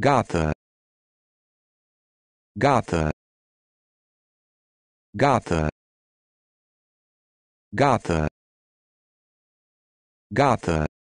Gotha Gotha Gotha Gotha Gotha